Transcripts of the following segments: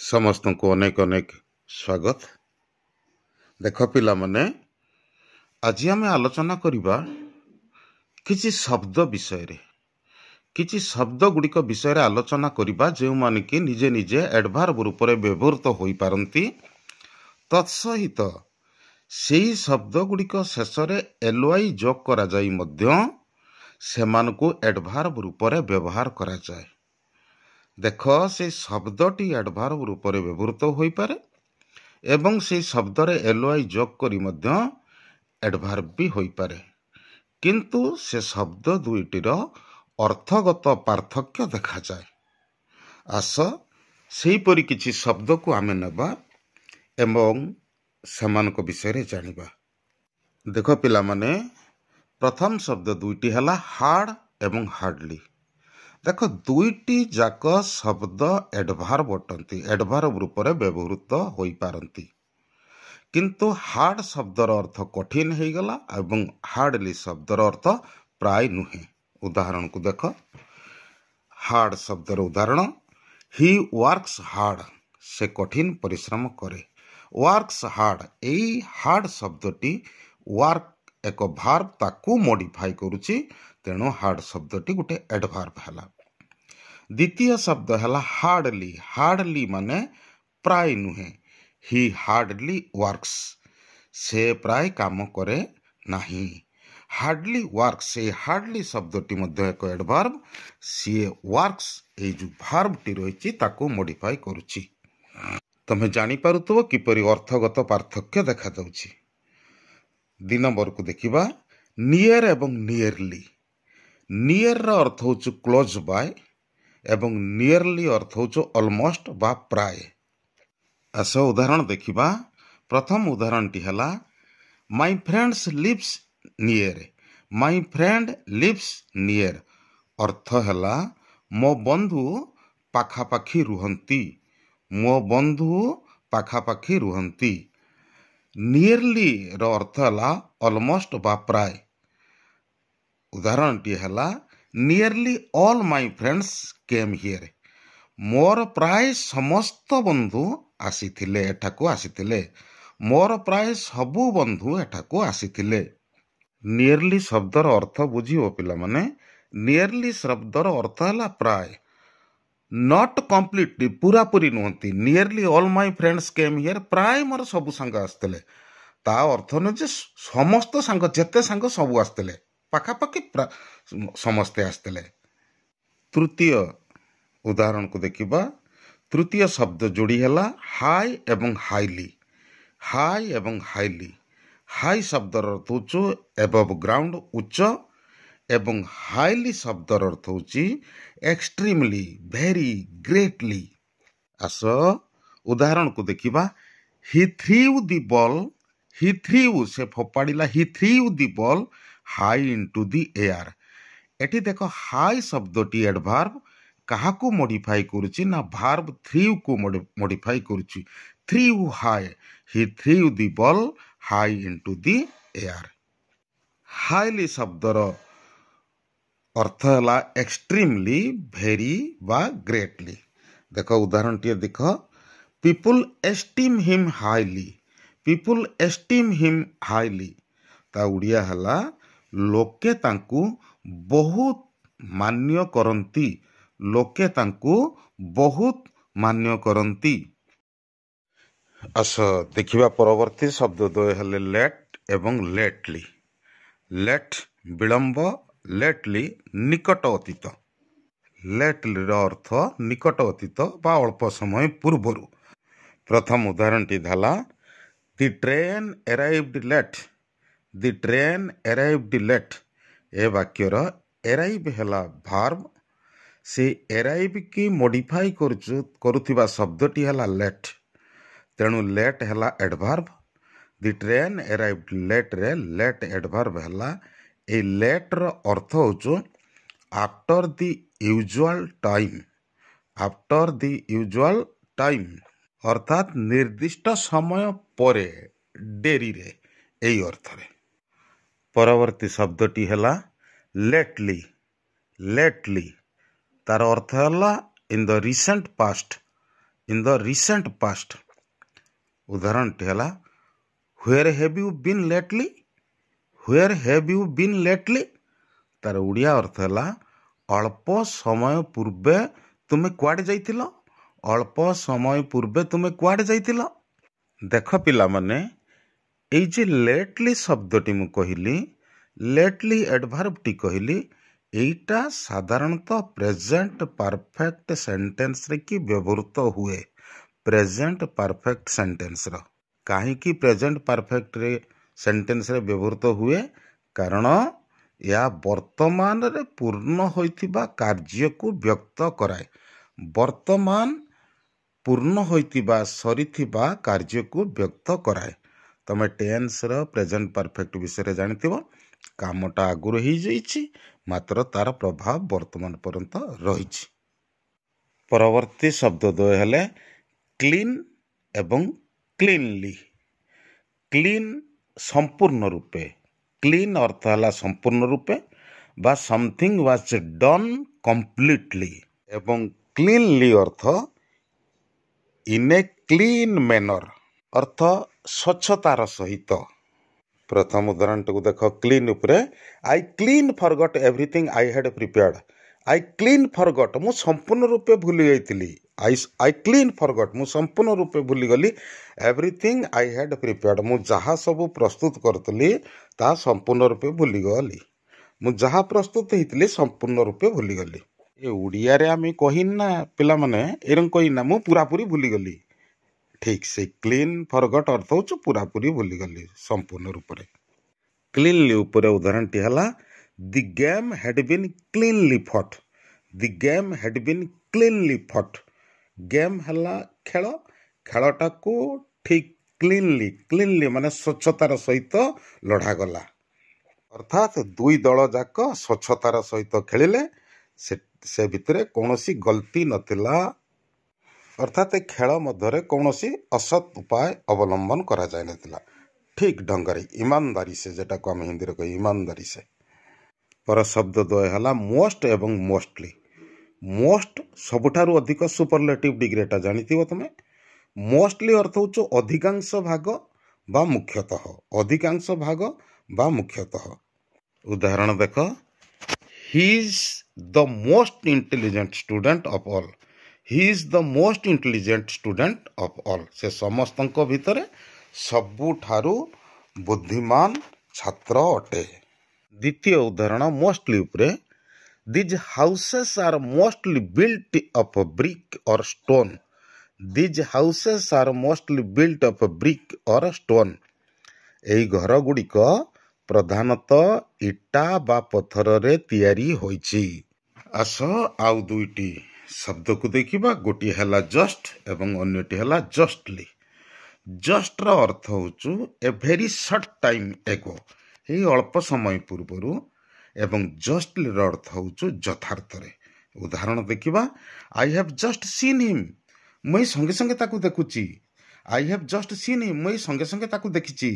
ସମସ୍ତଙ୍କୁ ଅନେକ ଅନେକ ସ୍ୱାଗତ ଦେଖ ପିଲାମାନେ ଆଜି ଆମେ ଆଲୋଚନା କରିବା କିଛି ଶବ୍ଦ ବିଷୟରେ କିଛି ଶବ୍ଦ ଗୁଡ଼ିକ ବିଷୟରେ ଆଲୋଚନା କରିବା ଯେଉଁମାନେ କି ନିଜେ ନିଜେ ଆଡ଼ଭାର୍ବ ରୂପରେ ବ୍ୟବହୃତ ହୋଇପାରନ୍ତି ତତ୍ସହିତ ସେହି ଶବ୍ଦ ଗୁଡ଼ିକ ଶେଷରେ ଏଲୱାଇ ଯୋଗ କରାଯାଇ ମଧ୍ୟ ସେମାନଙ୍କୁ ଆଡ଼ଭାର୍ବ ରୂପରେ ବ୍ୟବହାର କରାଯାଏ ଦେଖ ସେ ଶବ୍ଦଟି ଆଡ଼ଭାର୍ବ ରୂପରେ ବ୍ୟବହୃତ ହୋଇପାରେ ଏବଂ ସେଇ ଶବ୍ଦରେ ଏଲୋଆଇ ଯୋଗ କରି ମଧ୍ୟ ଆଡ଼ଭାର୍ବ ବି ହୋଇପାରେ କିନ୍ତୁ ସେ ଶବ୍ଦ ଦୁଇଟିର ଅର୍ଥଗତ ପାର୍ଥକ୍ୟ ଦେଖାଯାଏ ଆସ ସେହିପରି କିଛି ଶବ୍ଦକୁ ଆମେ ନେବା ଏବଂ ସେମାନଙ୍କ ବିଷୟରେ ଜାଣିବା ଦେଖ ପିଲାମାନେ ପ୍ରଥମ ଶବ୍ଦ ଦୁଇଟି ହେଲା ହାର୍ଡ଼ ଏବଂ ହାର୍ଡ଼ଲି ଦେଖ ଦୁଇଟି ଯାକ ଶବ୍ଦ ଏଡ଼ଭାର୍ବ ଅଟନ୍ତି ଏଡ଼ଭାର୍ବ ରୂପରେ ବ୍ୟବହୃତ ହୋଇପାରନ୍ତି କିନ୍ତୁ ହାର୍ଡ଼ ଶବ୍ଦର ଅର୍ଥ କଠିନ ହେଇଗଲା ଏବଂ ହାର୍ଡ଼ଲି ଶବ୍ଦର ଅର୍ଥ ପ୍ରାୟ ନୁହେଁ ଉଦାହରଣକୁ ଦେଖ ହାର୍ଡ଼ ଶବ୍ଦର ଉଦାହରଣ ହି ୱାର୍କସ୍ ହାର୍ଡ଼ ସେ କଠିନ ପରିଶ୍ରମ କରେ ୱାର୍କସ୍ ହାର୍ଡ଼ ଏଇ ହାର୍ଡ଼ ଶବ୍ଦଟି ୱାର୍କ ଏକ ଭାର୍ ତାକୁ ମଡ଼ିଫାଏ କରୁଛି ତେଣୁ ହାର୍ଡ଼ ଶବ୍ଦଟି ଗୋଟେ ଆଡ଼ଭାର୍ବ ହେଲା ଦ୍ୱିତୀୟ ଶବ୍ଦ ହେଲା ହାର୍ଡ଼ଲି ହାର୍ଡ଼ଲି ମାନେ ପ୍ରାୟ ନୁହେଁ ହି ହାର୍ଡ଼ଲି ୱାର୍କସ୍ ସେ ପ୍ରାୟ କାମ କରେ ନାହିଁ ହାର୍ଡ଼ଲି ୱାର୍କସ୍ ଏହି ହାର୍ଡ଼ଲି ଶବ୍ଦଟି ମଧ୍ୟ ଏକ ଆଡ଼ଭାର୍ବ ସିଏ ୱାର୍କସ୍ ଏଇ ଯେଉଁ ଭାର୍ବଟି ରହିଛି ତାକୁ ମଡ଼ିଫାଏ କରୁଛି ତୁମେ ଜାଣିପାରୁଥିବ କିପରି ଅର୍ଥଗତ ପାର୍ଥକ୍ୟ ଦେଖାଯାଉଛି ଦୁଇ ନମ୍ବରକୁ ଦେଖିବା ନିୟର୍ ଏବଂ ନିୟର୍ଲି ନିୟର୍ର ଅର୍ଥ ହେଉଛି କ୍ଲୋଜ୍ ବାଏ ଏବଂ ନିୟର୍ଲି ଅର୍ଥ ହେଉଛି ଅଲମୋଷ୍ଟ ବା ପ୍ରାୟ ଆସ ଉଦାହରଣ ଦେଖିବା ପ୍ରଥମ ଉଦାହରଣଟି ହେଲା my friends lives near my friend lives near ଅର୍ଥ ହେଲା ମୋ ବନ୍ଧୁ ପାଖାପାଖି ରୁହନ୍ତି ମୋ ବନ୍ଧୁ ପାଖାପାଖି ରୁହନ୍ତି ନିୟର୍ଲିର ଅର୍ଥ ହେଲା ଅଲମୋଷ୍ଟ ବା ପ୍ରାୟ ଉଦାହରଣଟିଏ ହେଲା nearly all my friends came here ମୋର ପ୍ରାୟ ସମସ୍ତ ବନ୍ଧୁ ଆସିଥିଲେ ଏଠାକୁ ଆସିଥିଲେ ମୋର ପ୍ରାୟ ସବୁ ବନ୍ଧୁ ଏଠାକୁ ଆସିଥିଲେ ନିୟର୍ଲି ଶବ୍ଦର ଅର୍ଥ ବୁଝିବ ପିଲାମାନେ ନିୟର୍ଲି ଶବ୍ଦର ଅର୍ଥ ହେଲା ପ୍ରାୟ ନଟ୍ କମ୍ପ୍ଲିଟ୍ଲି ପୁରାପୁରି ନୁହନ୍ତି nearly all my friends came here ପ୍ରାୟ ମୋର ସବୁ ସାଙ୍ଗ ଆସିଥିଲେ ତା ଅର୍ଥ ନୁହେଁ ଯେ ସମସ୍ତ ସାଙ୍ଗ ଯେତେ ସାଙ୍ଗ ସବୁ ଆସିଥିଲେ ପାଖାପାଖି ସମସ୍ତେ ଆସିଥିଲେ ତୃତୀୟ ଉଦାହରଣକୁ ଦେଖିବା ତୃତୀୟ ଶବ୍ଦ ଯୋଡ଼ି ହେଲା ହାଇ ଏବଂ ହାଇଲି ହାଇ ଏବଂ ହାଇଲି ହାଇ ଶବ୍ଦର ଅର୍ଥ ହେଉଛୁ ଏବଭ୍ ଗ୍ରାଉଣ୍ଡ ଉଚ୍ଚ ଏବଂ ହାଇଲି ଶବ୍ଦର ଅର୍ଥ ହେଉଛି ଏକ୍ସଟ୍ରିମଲି ଭେରି ଗ୍ରେଟଲି ଆସ ଉଦାହରଣକୁ ଦେଖିବା ହି threw the ball he threw ସେ ଫୋପାଡ଼ିଲା he threw the ball high into the air ଏଠି ଦେଖ ହାଇ ଶବ୍ଦଟି ଆଡ଼ଭାର୍ବ କାହାକୁ ମୋଡ଼ିଫାଇ କରୁଛି ନା ଭାର୍ବ ଥ୍ରିୟୁକୁ ମୋଡ଼ିଫାଇ କରୁଛି threw high he threw the ball high into the air highly ଶବ୍ଦର ଅର୍ଥ ହେଲା এক্সট্রিমলি ভেরি ବା ଗ୍ରେଟ୍ଲି ଦେଖ ଉଦାହରଣଟିଏ ଦେଖ people esteem him highly people esteem him highly ତା ଓଡ଼ିଆ ହେଲା ଲୋକେ ତାଙ୍କୁ ବହୁତ ମାନ୍ୟ କରନ୍ତି ଲୋକେ ତାଙ୍କୁ ବହୁତ ମାନ୍ୟ କରନ୍ତି ଆସ ଦେଖିବା ପରବର୍ତ୍ତୀ ଶବ୍ଦଦ୍ୱୟ ହେଲେ ଲେଟ୍ ଏବଂ ଲେଟ୍ଲି ଲେଟ୍ ବିଳମ୍ବ ଲେଟ୍ଲି ନିକଟ ଅତୀତ ଲେଟଲିର ଅର୍ଥ ନିକଟ ଅତୀତ ବା ଅଳ୍ପ ସମୟ ପୂର୍ବରୁ ପ୍ରଥମ ଉଦାହରଣଟି ହେଲା the train arrived late the train arrived late ଏ ବାକ୍ୟର ଏରାଇଭ୍ ହେଲା ଭାର୍ବ ସେ ଏରାଇଭ୍ କି ମଡ଼ିଫାଇ କରୁଛୁ କରୁଥିବା ଶବ୍ଦଟି ହେଲା ଲେଟ୍ ତେଣୁ ଲେଟ୍ ହେଲା ଏଡ଼ଭାର୍ଭ ଦି ଟ୍ରେନ୍ ଏରାଇଭ୍ ଲେଟ୍ରେ ଲେଟ୍ ଏଡ଼ଭାର୍ଭ ହେଲା এই লেଟ୍ର ଅର୍ଥ ହେଉଛୁ after the usual time after the usual time ଅର୍ଥାତ୍ ନିର୍ଦ୍ଦିଷ୍ଟ ସମୟ ପରେ ଡେରିରେ ଏହି ଅର୍ଥରେ ପରବର୍ତ୍ତୀ ଶବ୍ଦଟି ହେଲା ଲେଟ୍ଲି ଲେଟ୍ଲି ତା'ର ଅର୍ଥ ହେଲା in the recent past in the recent past ଉଦାହରଣଟି ହେଲା where have you been lately where have you been lately ତା'ର ଓଡ଼ିଆ ଅର୍ଥ ହେଲା ଅଳ୍ପ ସମୟ ପୂର୍ବେ ତୁମେ କୁଆଡ଼େ ଯାଇଥିଲ ଅଳ୍ପ ସମୟ ପୂର୍ବେ ତୁମେ କୁଆଡ଼େ ଯାଇଥିଲ ଦେଖ ପିଲାମାନେ ଏଇ ଯେ ଲେଟ୍ଲି ଶବ୍ଦଟି ମୁଁ କହିଲି ଲେଟ୍ଲି ଆଡ଼ଭାର୍ବଟି କହିଲି ଏଇଟା ସାଧାରଣତଃ ପ୍ରେଜେଣ୍ଟ ପରଫେକ୍ଟ ସେଣ୍ଟେନ୍ସରେ କି ବ୍ୟବହୃତ ହୁଏ ପ୍ରେଜେଣ୍ଟ ପରଫେକ୍ଟ ସେଣ୍ଟେନ୍ସର କାହିଁକି ପ୍ରେଜେଣ୍ଟ ପରଫେକ୍ଟରେ ସେଣ୍ଟେନ୍ସରେ ବ୍ୟବହୃତ ହୁଏ କାରଣ ଏହା ବର୍ତ୍ତମାନରେ ପୂର୍ଣ୍ଣ ହୋଇଥିବା କାର୍ଯ୍ୟକୁ ବ୍ୟକ୍ତ କରାଏ ବର୍ତ୍ତମାନ ପୂର୍ଣ୍ଣ ହୋଇଥିବା ସରିଥିବା କାର୍ଯ୍ୟକୁ ବ୍ୟକ୍ତ କରାଏ ତୁମେ ଟେନ୍ସର ପ୍ରେଜେଣ୍ଟ ପରଫେକ୍ଟ ବିଷୟରେ ଜାଣିଥିବ କାମଟା ଆଗରୁ ହେଇଯାଇଛି ମାତ୍ର ତା'ର ପ୍ରଭାବ ବର୍ତ୍ତମାନ ପର୍ଯ୍ୟନ୍ତ ରହିଛି ପରବର୍ତ୍ତୀ ଶବ୍ଦଦ୍ୱୟ ହେଲେ କ୍ଲିନ୍ ଏବଂ କ୍ଲିନ୍ଲି କ୍ଲିନ୍ ସମ୍ପୂର୍ଣ୍ଣ ରୂପେ କ୍ଲିନ୍ ଅର୍ଥ ହେଲା ସମ୍ପୂର୍ଣ୍ଣ ରୂପେ ବା ସମଥିଂ ୱାଜ୍ ଡନ୍ କମ୍ପ୍ଲିଟ୍ଲି ଏବଂ କ୍ଲିନ୍ଲି ଅର୍ଥ ଇନ୍ ଏ କ୍ଲିନ୍ ମେନର୍ ଅର୍ଥ ସ୍ୱଚ୍ଛତାର ସହିତ ପ୍ରଥମ ଉଦାହରଣଟିକୁ ଦେଖ କ୍ଲିନ୍ ଉପରେ I clean forgot everything I had prepared I clean forgot ମୁଁ ସମ୍ପୂର୍ଣ୍ଣ ରୂପେ ଭୁଲି ଯାଇଥିଲି ଆଇ ଆଇ କ୍ଲିନ୍ ଫର୍ଗଟ୍ ମୁଁ ସମ୍ପୂର୍ଣ୍ଣ ରୂପେ ଭୁଲିଗଲି ଏଭ୍ରିଥିଙ୍ଗ୍ ଆଇ ହ୍ୟାଡ଼୍ ପ୍ରିପେୟାର୍ଡ଼ ମୁଁ ଯାହା ସବୁ ପ୍ରସ୍ତୁତ କରିଥିଲି ତାହା ସମ୍ପୂର୍ଣ୍ଣ ରୂପେ ଭୁଲିଗଲି ମୁଁ ଯାହା ପ୍ରସ୍ତୁତ ହେଇଥିଲି ସମ୍ପୂର୍ଣ୍ଣ ରୂପେ ଭୁଲିଗଲି ଏ ଓଡ଼ିଆରେ ଆମେ କହିନି ନା ପିଲାମାନେ ଏରମ କହିନି ନା ମୁଁ ପୁରାପୁରି ଭୁଲିଗଲି ଠିକ୍ ସେ କ୍ଲିନ୍ ଫର୍ଗଟ୍ ଅର୍ଥ ହେଉଛି ପୁରାପୁରି ଭୁଲିଗଲି ସମ୍ପୂର୍ଣ୍ଣ ରୂପରେ କ୍ଲିନ୍ଲି ଉପରେ ଉଦାହରଣଟି ହେଲା the game had been cleanly fought the game had been cleanly fought game ହେଲା ଖେଳ ଖେଳଟାକୁ ଠିକ୍ କ୍ଲିନ୍ଲି କ୍ଲିନ୍ଲି ମାନେ ସ୍ୱଚ୍ଛତାର ସହିତ ଲଢ଼ାଗଲା ଅର୍ଥାତ୍ ଦୁଇ ଦଳ ଯାକ ସ୍ୱଚ୍ଛତାର ସହିତ ଖେଳିଲେ ସେ ସେ ଭିତରେ କୌଣସି ଗଲତି ନଥିଲା ଅର୍ଥାତ୍ ଖେଳ ମଧ୍ୟରେ କୌଣସି ଅସତ୍ ଉପାୟ ଅବଲମ୍ବନ କରାଯାଇନଥିଲା ଠିକ୍ ଢଙ୍ଗରେ ଇମାନଦାରୀ ସେ ଯେଟାକୁ ଆମେ ହିନ୍ଦୀରେ କହି ଇମାନଦାରୀ ସେ ପର ଶବ୍ଦ ଶବ୍ଦଦ୍ୱୟ ହେଲା ମୋଷ୍ଟ ଏବଂ ମୋଷ୍ଟଲି ମୋଷ୍ଟ ସବୁଠାରୁ ଅଧିକ ସୁପରଲେଟିଭ୍ ଡିଗ୍ରୀଟା ଜାଣିଥିବ ତୁମେ ମୋଷ୍ଟଲି ଅର୍ଥ ହେଉଛି ଅଧିକାଂଶ ଭାଗ ବା ମୁଖ୍ୟତଃ ଅଧିକାଂଶ ଭାଗ ବା ମୁଖ୍ୟତଃ ଉଦାହରଣ ଦେଖ he is the most intelligent student of all he is the most intelligent student of all ସେ ସମସ୍ତଙ୍କ ଭିତରେ ସବୁଠାରୁ ବୁଦ୍ଧିମାନ ଛାତ୍ର ଅଟେ ଦ୍ୱିତୀୟ ଉଦାହରଣ ମୋଷ୍ଟଲି ଉପରେ these houses are mostly built of brick or stone these houses are mostly built of brick or stone ଏହି ଘରଗୁଡ଼ିକ ପ୍ରଧାନତଃ ଇଟା ବା ପଥରରେ ତିଆରି ହୋଇଛି ଆସ ଆଉ ଦୁଇଟି ଶବ୍ଦକୁ ଦେଖିବା ଗୋଟିଏ ହେଲା ଜଷ୍ଟ ଏବଂ ଅନ୍ୟଟି ହେଲା ଜଷ୍ଟଲି ଜଷ୍ଟର ଅର୍ଥ ହେଉଛୁ a very short time ago ଏଇ ଅଳ୍ପ ସମୟ ପୂର୍ବରୁ ଏବଂ ଜଷ୍ଟଲିର ଅର୍ଥ ହେଉଛୁ ଯଥାର୍ଥରେ ଉଦାହରଣ ଦେଖିବା I have just seen him ମୁଁ ଏଇ ସଙ୍ଗେ ସଙ୍ଗେ ତାକୁ ଦେଖୁଛି I have just seen him ମୁଁ ଏଇ ସଙ୍ଗେ ସଙ୍ଗେ ତାକୁ ଦେଖିଛି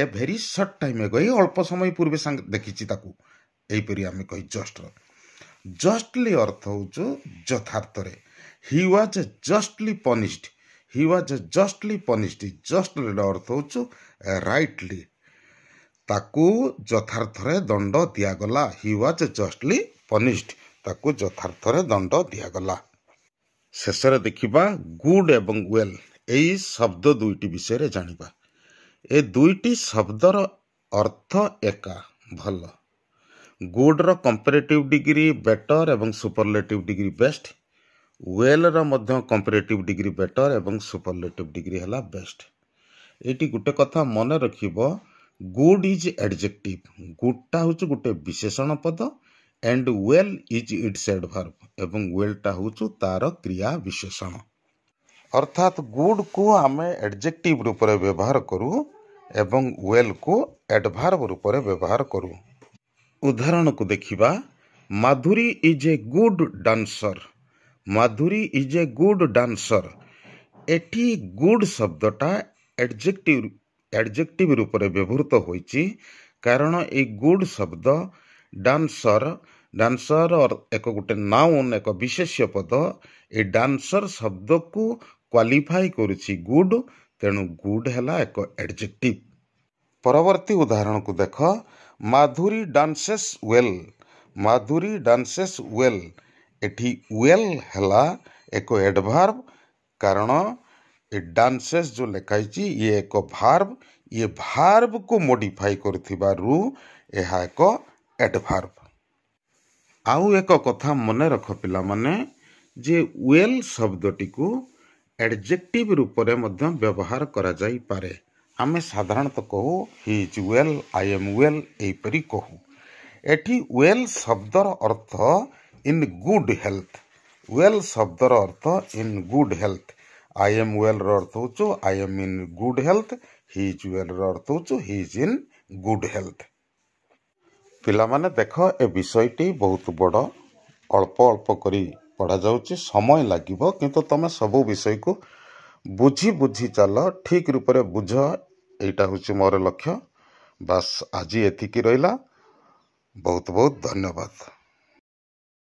a very short time ago ଏଇ ଅଳ୍ପ ସମୟ ପୂର୍ବେ ସାଙ୍ଗେ ଦେଖିଛି ତାକୁ ଏହିପରି ଆମେ କହି ଜଷ୍ଟର ଜଷ୍ଟଲି ଅର୍ଥ ହେଉଛୁ ଯଥାର୍ଥରେ he was A ଜଷ୍ଟଲି ପନିଷ୍ଡ he was ଏ ଜଷ୍ଟଲି ପନିଷ୍ଡ ଜଷ୍ଟଲିର ଅର୍ଥ ହେଉଛୁ ରାଇଟ୍ଲି ତାକୁ ଯଥାର୍ଥରେ ଦଣ୍ଡ ଦିଆଗଲା ହି ୱାଜ୍ ଜଷ୍ଟଲି ପନିଷ୍ଡ ତାକୁ ଯଥାର୍ଥରେ ଦଣ୍ଡ ଦିଆଗଲା ଶେଷରେ ଦେଖିବା ଗୁଡ଼୍ ଏବଂ ୱେଲ୍ ଏହି ଶବ୍ଦ ଦୁଇଟି ବିଷୟରେ ଜାଣିବା ଏ ଦୁଇଟି ଶବ୍ଦର ଅର୍ଥ ଏକା ଭଲ ଗୁଡ଼୍ର କମ୍ପେରେଟିଭ୍ ଡିଗ୍ରୀ ବେଟର୍ ଏବଂ ସୁପରଲେଟିଭ୍ ଡିଗ୍ରୀ ବେଷ୍ଟ ୱେଲ୍ର ମଧ୍ୟ କମ୍ପେରେଟିଭ୍ ଡିଗ୍ରୀ ବେଟର୍ ଏବଂ ସୁପରଲେଟିଭ୍ ଡିଗ୍ରୀ ହେଲା ବେଷ୍ଟ ଏଇଠି ଗୋଟେ କଥା ମନେ ରଖିବ ଗୁଡ୍ ଇଜ୍ ଆଡ଼ଜେକ୍ଟିଭ୍ ଗୁଡ଼୍ଟା ହେଉଛି ଗୋଟେ ବିଶେଷଣ ପଦ and well is its adverb ଏବଂ ୱେଲ୍ଟା ହେଉଛି ତା'ର କ୍ରିୟା ବିଶେଷଣ ଅର୍ଥାତ୍ ଗୁଡ଼୍କୁ ଆମେ ଆଡ଼ଜେକ୍ଟିଭ୍ ରୂପରେ ବ୍ୟବହାର କରୁ ଏବଂ ୱେଲ୍କୁ ଆଡ଼ଭାର୍ଭ ରୂପରେ ବ୍ୟବହାର କରୁ ଉଦାହରଣକୁ ଦେଖିବା Madhuri is a good dancer Madhuri is a good dancer ଏଠି ଗୁଡ୍ ଶବ୍ଦଟା ଆଡ଼ଜେକ୍ଟିଭ୍ ଆଡ଼ଜେକ୍ଟିଭ୍ ରୂପରେ ବ୍ୟବହୃତ ହୋଇଛି କାରଣ ଏଇ ଗୁଡ଼୍ ଶବ୍ଦ ଡାନ୍ସର ଡାନ୍ସର ଏକ ଗୋଟେ ନାଉନ୍ ଏକ ବିଶେଷ ପଦ ଏହି ଡାନ୍ସର ଶବ୍ଦକୁ କ୍ୱାଲିଫାଇ କରୁଛି ଗୁଡ୍ ତେଣୁ ଗୁଡ୍ ହେଲା ଏକ ଆଡ଼ଜେକ୍ଟିଭ୍ ପରବର୍ତ୍ତୀ ଉଦାହରଣକୁ ଦେଖ Madhuri dances well Madhuri dances well ଏଠି ୱେଲ୍ ହେଲା ଏକ ଏଡ଼ଭାର୍ବ କାରଣ ଏ ଡାନ୍ସେସ୍ ଯେଉଁ ଲେଖାହେଇଛି ଇଏ ଏକ ଭାର୍ବ ଇଏ ଭାର୍ବକୁ ମୋଡ଼ିଫାଇ କରିଥିବାରୁ ଏହା ଏକ ଆଡ଼ଭାର୍ବ ଆଉ ଏକ କଥା ମନେ ରଖ ପିଲାମାନେ ଯେ ୱେଲ୍ ଶବ୍ଦଟିକୁ ଆଡ଼ଜେକ୍ଟିଭ୍ ରୂପରେ ମଧ୍ୟ ବ୍ୟବହାର କରାଯାଇପାରେ ଆମେ ସାଧାରଣତଃ କହୁ he is well I am well ଏହିପରି କହୁ ଏଠି ୱେଲ୍ ଶବ୍ଦର ଅର୍ଥ ଇନ୍ ଗୁଡ୍ ହେଲ୍ଥ ୱେଲ୍ ଶବ୍ଦର ଅର୍ଥ in good health I am ୱେଲ୍ର ଅର୍ଥ ହେଉଛୁ I am in good health he is ୱେଲ୍ର ଅର୍ଥ ହେଉଛୁ he is in good health ପିଲାମାନେ ଦେଖ ଏ ବିଷୟଟି ବହୁତ ବଡ଼ ଅଳ୍ପ ଅଳ୍ପ କରି ପଢ଼ାଯାଉଛି ସମୟ ଲାଗିବ କିନ୍ତୁ ତୁମେ ସବୁ ବିଷୟକୁ ବୁଝି ବୁଝି ଚାଲ ଠିକ୍ ରୂପରେ ବୁଝ ଏଇଟା ହେଉଛି ମୋର ଲକ୍ଷ୍ୟ ବାସ୍ ଆଜି ଏତିକି ରହିଲା ବହୁତ ବହୁତ ଧନ୍ୟବାଦ